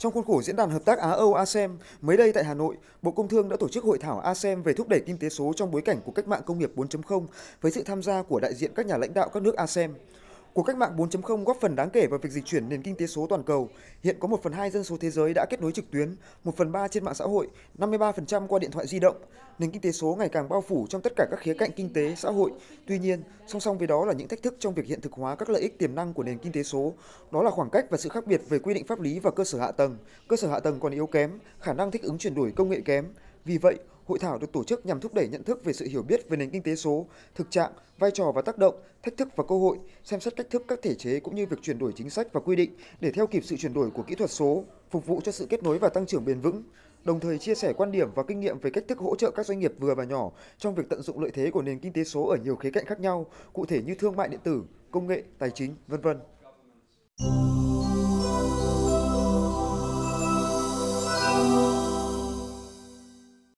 Trong khuôn khổ diễn đàn hợp tác Á-Âu ASEM, mới đây tại Hà Nội, Bộ Công Thương đã tổ chức hội thảo ASEM về thúc đẩy kinh tế số trong bối cảnh của cách mạng công nghiệp 4.0 với sự tham gia của đại diện các nhà lãnh đạo các nước ASEM. Cuộc cách mạng 4.0 góp phần đáng kể vào việc dịch chuyển nền kinh tế số toàn cầu. Hiện có 1 phần 2 dân số thế giới đã kết nối trực tuyến, 1 phần 3 trên mạng xã hội, 53% qua điện thoại di động. Nền kinh tế số ngày càng bao phủ trong tất cả các khía cạnh kinh tế, xã hội. Tuy nhiên, song song với đó là những thách thức trong việc hiện thực hóa các lợi ích tiềm năng của nền kinh tế số. Đó là khoảng cách và sự khác biệt về quy định pháp lý và cơ sở hạ tầng. Cơ sở hạ tầng còn yếu kém, khả năng thích ứng chuyển đổi công nghệ kém, vì vậy, hội thảo được tổ chức nhằm thúc đẩy nhận thức về sự hiểu biết về nền kinh tế số, thực trạng, vai trò và tác động, thách thức và cơ hội, xem xét cách thức các thể chế cũng như việc chuyển đổi chính sách và quy định để theo kịp sự chuyển đổi của kỹ thuật số, phục vụ cho sự kết nối và tăng trưởng bền vững, đồng thời chia sẻ quan điểm và kinh nghiệm về cách thức hỗ trợ các doanh nghiệp vừa và nhỏ trong việc tận dụng lợi thế của nền kinh tế số ở nhiều khía cạnh khác nhau, cụ thể như thương mại điện tử, công nghệ, tài chính, vân vân.